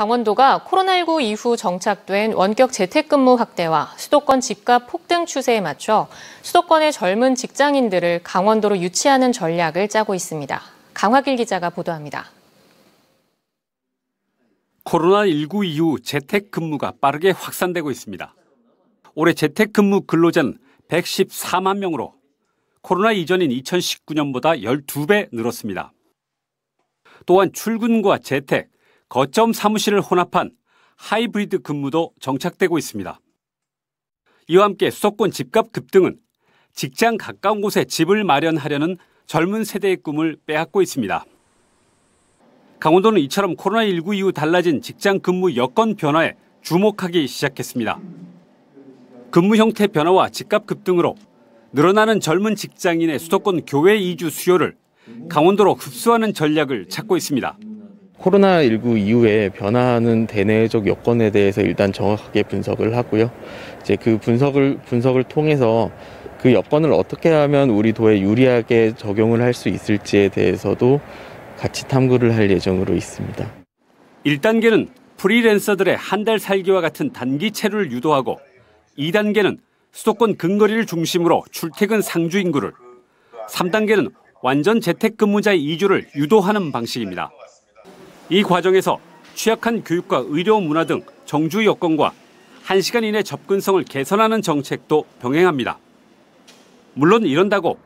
강원도가 코로나19 이후 정착된 원격 재택근무 확대와 수도권 집값 폭등 추세에 맞춰 수도권의 젊은 직장인들을 강원도로 유치하는 전략을 짜고 있습니다. 강화길 기자가 보도합니다. 코로나19 이후 재택근무가 빠르게 확산되고 있습니다. 올해 재택근무 근로자는 114만 명으로 코로나 이전인 2019년보다 12배 늘었습니다. 또한 출근과 재택, 거점 사무실을 혼합한 하이브리드 근무도 정착되고 있습니다. 이와 함께 수도권 집값 급등은 직장 가까운 곳에 집을 마련하려는 젊은 세대의 꿈을 빼앗고 있습니다. 강원도는 이처럼 코로나19 이후 달라진 직장 근무 여건 변화에 주목하기 시작했습니다. 근무 형태 변화와 집값 급등으로 늘어나는 젊은 직장인의 수도권 교외 이주 수요를 강원도로 흡수하는 전략을 찾고 있습니다. 코로나19 이후에 변화하는 대내적 여건에 대해서 일단 정확하게 분석을 하고요. 이제 그 분석을, 분석을 통해서 그 여건을 어떻게 하면 우리 도에 유리하게 적용을 할 수 있을지에 대해서도 같이 탐구를 할 예정으로 있습니다. 1단계는 프리랜서들의 한 달 살기와 같은 단기 체류를 유도하고 2단계는 수도권 근거리를 중심으로 출퇴근 상주 인구를 3단계는 완전 재택근무자의 이주를 유도하는 방식입니다. 이 과정에서 취약한 교육과 의료 문화 등 정주 여건과 1시간 이내 접근성을 개선하는 정책도 병행합니다. 물론 이런다고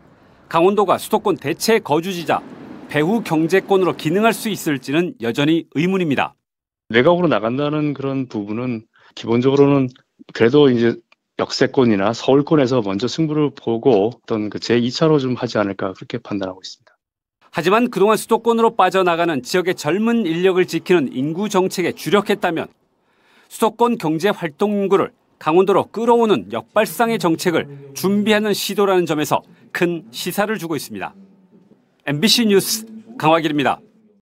강원도가 수도권 대체 거주지자 배후 경제권으로 기능할 수 있을지는 여전히 의문입니다. 내각으로 나간다는 그런 부분은 기본적으로는 그래도 이제 역세권이나 서울권에서 먼저 승부를 보고 어떤 그 제2차로 좀 하지 않을까 그렇게 판단하고 있습니다. 하지만 그동안 수도권으로 빠져나가는 지역의 젊은 인력을 지키는 인구 정책에 주력했다면 수도권 경제 활동 인구를 강원도로 끌어오는 역발상의 정책을 준비하는 시도라는 점에서 큰 시사를 주고 있습니다. MBC 뉴스 강화길입니다.